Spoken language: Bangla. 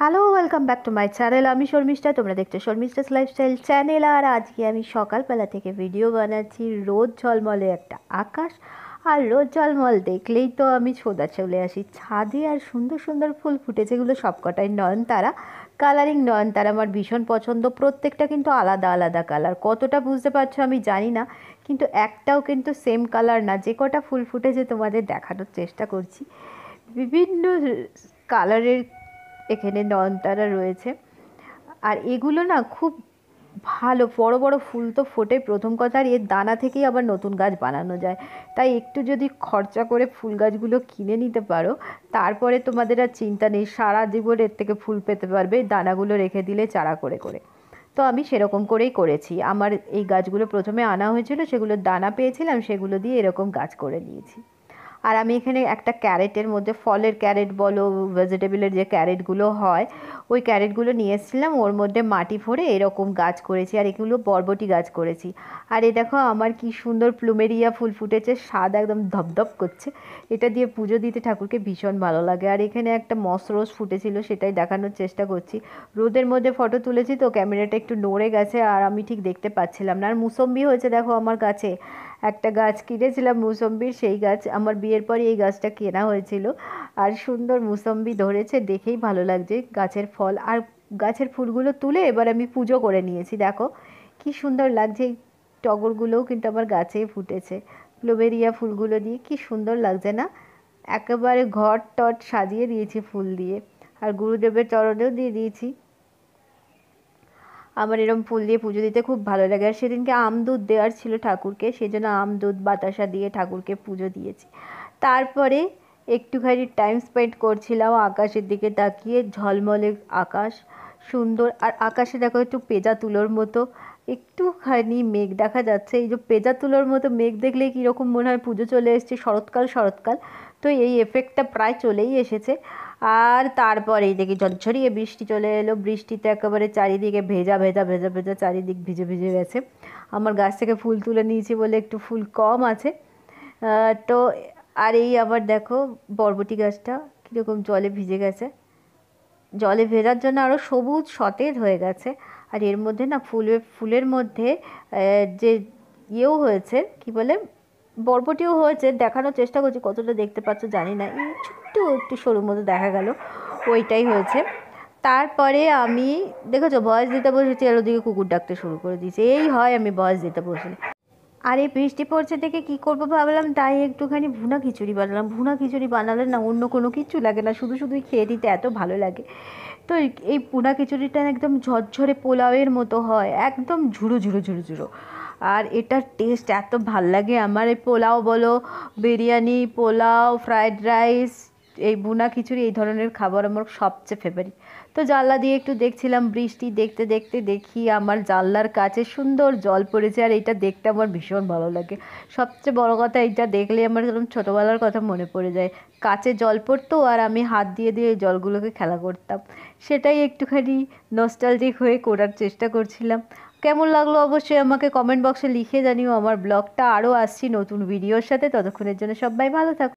hello welcome back to my channel আমি শর্মিষ্ঠা তোমরা দেখছো শর্মিষ্ঠাস লাইফস্টাইল চ্যানেল আর আজকে আমি সকালবেলা থেকে ভিডিও বানাচ্ছি রোদ ঝলমলে একটা আকাশ আর রোদ ঝলমল দেখলেই তো আমি ছোদা চলে আসি ছাদে আর সুন্দর সুন্দর ফুল ফুটেছে এগুলো সবকটাই নয়ন তারা কালারিং নয়ন তারা আমার ভীষণ পছন্দ প্রত্যেকটা কিন্তু আলাদা আলাদা কালার কতটা বুঝতে পারছো আমি জানি না কিন্তু একটাও কিন্তু সেম কালার না যে কটা ফুল ফুটেছে তোমাদের দেখানোর চেষ্টা করছি বিভিন্ন কালারের এখানে নন্তারা রয়েছে আর এগুলো না খুব ভালো বড় বড় ফুল তো ফোটে প্রথম কথা আর এর দানা থেকেই আবার নতুন গাছ বানানো যায় তাই একটু যদি খরচা করে ফুল গাছগুলো কিনে নিতে পারো তারপরে তোমাদের আর চিন্তা নেই সারা জীবন এর থেকে ফুল পেতে পারবে দানাগুলো রেখে দিলে চারা করে করে তো আমি সেরকম করেই করেছি আমার এই গাছগুলো প্রথমে আনা হয়েছিল সেগুলো দানা পেয়েছিলাম সেগুলো দিয়ে এরকম গাছ করে নিয়েছি আর আমি এখানে একটা ক্যারেটের মধ্যে ফলের ক্যারেট বলো ভেজিটেবলের যে ক্যারেটগুলো হয় ওই ক্যারেটগুলো নিয়ে এসেছিলাম ওর মধ্যে মাটি ভরে এরকম গাছ করেছি আর এগুলো বরবটি গাছ করেছি আর এ দেখো আমার কি সুন্দর প্লুমেরিয়া ফুল ফুটেছে স্বাদ একদম ধপধপ করছে এটা দিয়ে পুজো দিতে ঠাকুরকে ভীষণ ভালো লাগে আর এখানে একটা রোজ ফুটেছিল সেটাই দেখানোর চেষ্টা করছি রোদের মধ্যে ফটো তুলেছি তো ক্যামেরাটা একটু নড়ে গেছে আর আমি ঠিক দেখতে পাচ্ছিলাম না আর মুসম্বি হয়েছে দেখো আমার গাছে একটা গাছ কিনেছিলাম মুসম্বির সেই গাছ আমার বিয়ের পরে এই গাছটা কেনা হয়েছিল আর সুন্দর মুসম্বি ধরেছে দেখেই ভালো লাগছে গাছের ফল আর গাছের ফুলগুলো তুলে এবার আমি পুজো করে নিয়েছি দেখো কি সুন্দর লাগছে এই টগরগুলোও কিন্তু আমার গাছে ফুটেছে প্লোবেরিয়া ফুলগুলো দিয়ে কি সুন্দর লাগছে না একেবারে ঘর টট সাজিয়ে দিয়েছি ফুল দিয়ে আর গুরুদেবের চরণেও দিয়ে দিয়েছি আমার এরম ফুল দিয়ে পুজো দিতে খুব ভালো লাগে আর সেদিনকে আমদুধ দেওয়ার ছিল ঠাকুরকে সেই জন্য আমদুধ বাতাসা দিয়ে ঠাকুরকে পুজো দিয়েছি তারপরে একটুখানি টাইম স্পেন্ড করছিলাম আকাশের দিকে তাকিয়ে ঝলমলে আকাশ সুন্দর আর আকাশে দেখো একটু পেঁজা তুলোর মতো একটুখানি মেঘ দেখা যাচ্ছে এই যে পেঁজা তুলোর মতো মেঘ দেখলে কীরকম মনে হয় পুজো চলে এসছে শরৎকাল শরৎকাল তো এই এফেক্টটা প্রায় চলেই এসেছে আর তারপরে এই দেখি ঝরঝরিয়ে বৃষ্টি চলে এলো বৃষ্টিতে একেবারে চারিদিকে ভেজা ভেজা ভেজা ভেজা চারিদিক ভিজে ভিজে গেছে আমার গাছ থেকে ফুল তুলে নিয়েছি বলে একটু ফুল কম আছে তো আর এই আবার দেখো বরবটি গাছটা কীরকম জলে ভিজে গেছে জলে ভেজার জন্য আরও সবুজ সতেজ হয়ে গেছে আর এর মধ্যে না ফুলের ফুলের মধ্যে যে ইয়েও হয়েছে কি বলে বরবটিও হয়েছে দেখানোর চেষ্টা করছি কতটা দেখতে পাচ্ছ জানি না এই ছোট্ট একটু সরু মতো দেখা গেল ওইটাই হয়েছে তারপরে আমি দেখেছো বয়স দিতে বসেছি আর ওদিকে কুকুর ডাকতে শুরু করে দিয়েছি এই হয় আমি বয়স দিতে বসে আর এই বৃষ্টি পড়ছে দেখে কি করব ভাবলাম তাই একটুখানি ভুনা খিচুড়ি বানালাম ভুনা খিচুড়ি বানালে না অন্য কোনো কিছু লাগে না শুধু শুধুই খেয়ে দিতে এত ভালো লাগে তো এই পুনা খিচুড়িটা একদম ঝরঝরে পোলাওয়ের মতো হয় একদম ঝুড়ো ঝুড়ো ঝুড়ো ঝুড়ো আর এটার টেস্ট এত ভাল লাগে আমার এই পোলাও বলো বিরিয়ানি পোলাও ফ্রায়েড রাইস এই বুনা খিচুড়ি এই ধরনের খাবার আমার সবচেয়ে ফেভারিট তো জানলা দিয়ে একটু দেখছিলাম বৃষ্টি দেখতে দেখতে দেখি আমার জানলার কাছে সুন্দর জল পড়েছে আর এটা দেখতে আমার ভীষণ ভালো লাগে সবচেয়ে বড় কথা এটা দেখলে আমার যেরকম ছোটোবেলার কথা মনে পড়ে যায় কাছে জল পড়তো আর আমি হাত দিয়ে দিয়ে এই জলগুলোকে খেলা করতাম সেটাই একটুখানি নস্টালজিক হয়ে করার চেষ্টা করছিলাম কেমন লাগলো অবশ্যই আমাকে কমেন্ট বক্সে লিখে জানিও আমার ব্লগটা আরও আসছি নতুন ভিডিওর সাথে ততক্ষণের জন্য সবাই ভালো থাকুন